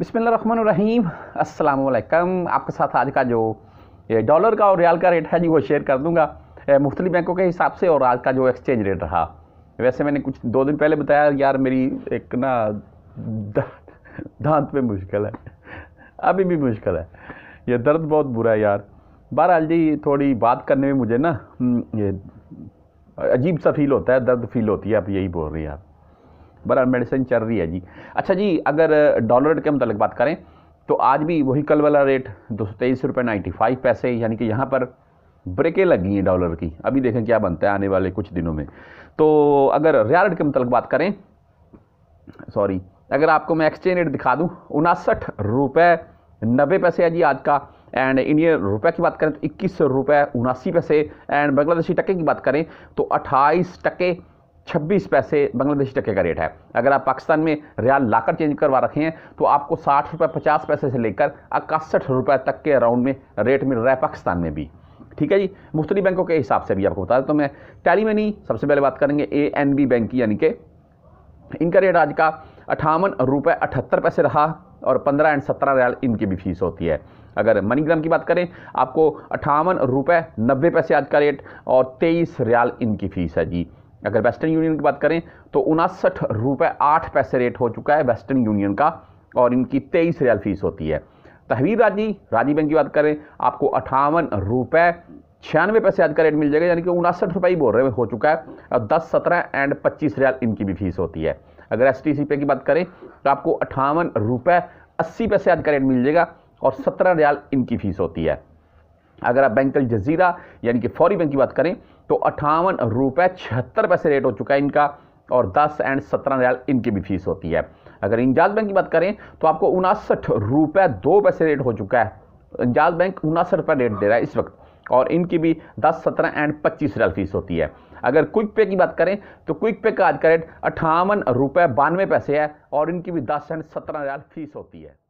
बिसमीम अल्लाम आपके साथ आज का जो डॉलर का और रियाल का रेट है जी वो शेयर कर दूंगा मुख्तलि बैंकों के हिसाब से और आज का जो एक्सचेंज रेट रहा वैसे मैंने कुछ दो दिन पहले बताया यार मेरी एक ना दांत में मुश्किल है अभी भी मुश्किल है ये दर्द बहुत बुरा है यार बहरहाल जी थोड़ी बात करने में मुझे ना हम्म, ये अजीब सा फील होता है दर्द फील होती है आप यही बोल रही हैं यार बड़ा मेडिसिन चल रही है जी अच्छा जी अगर डॉलर के मुतल बात करें तो आज भी वही कल वाला रेट दो सौ तेईस रुपये नाइन्टी फाइव पैसे यानी कि यहाँ पर ब्रेकें लगी हैं डॉलर की अभी देखें क्या बनता है आने वाले कुछ दिनों में तो अगर रियाल के मुतल बात करें सॉरी अगर आपको मैं एक्सचेंज रेट दिखा दूँ उनासठ रुपये नब्बे पैसे है जी आज का एंड इंडियन रुपए की बात करें तो इक्कीस रुपये उनासी पैसे एंड बांग्लादेशी टके की बात करें तो अट्ठाईस टके छब्बीस पैसे बांग्लादेशी टके का रेट है अगर आप पाकिस्तान में रियाल लाकर चेंज करवा रखे हैं तो आपको साठ रुपये पचास पैसे से लेकर इकसठ रुपये तक के अराउंड में रेट मिल रहा है पाकिस्तान में भी ठीक है जी मुख्तलि बैंकों के हिसाब से भी आपको बता देता तो मैं टैली में नहीं सबसे पहले बात करेंगे ए एन बी बैंक की यानी कि इनका रेट आज का अठावन रुपये अठहत्तर पैसे रहा और पंद्रह एंड सत्रह रियाल इनकी भी फीस होती है अगर मनीग्राम की बात करें आपको अठावन रुपये नब्बे पैसे आज का रेट और तेईस रियाल इनकी फ़ीस है जी अगर वेस्टर्न यूनियन की बात करें तो उनासठ रुपये आठ पैसे रेट हो चुका है वेस्टर्न यूनियन का और इनकी तेईस रियाल फीस होती है तहवीर राजी राजी बैंक की बात करें आपको अठावन रुपये छियानवे पैसे आज का रेट मिल जाएगा यानी कि उनासठ रुपये ही बोल रहे हो चुका है और दस सत्रह एंड पच्चीस रियाल इनकी भी फीस होती है अगर एस टी सी पे की बात करें तो आपको अठावन रुपये अस्सी पैसे आज का रेट मिल जाएगा और सत्रह रियाल इनकी फीस होती है अगर आप बैंक जजीरा यानी कि फौरी बैंक की बात करें तो अट्ठावन रुपये छिहत्तर पैसे रेट हो चुका है इनका और 10 एंड 17 रियाल इनकी भी फीस होती है अगर इंजाज बैंक की बात करें तो आपको उनासठ रुपये दो पैसे रेट हो चुका है इंजाज बैंक उनासठ रुपये रेट दे रहा है इस वक्त और इनकी भी 10, 17 एंड 25 रियाल फीस होती है अगर क्विक पे की बात करें तो क्विक पे का आज का रेट अट्ठावन रुपये बानवे पैसे है और इनकी भी दस एंड सत्रह रियाल फीस होती है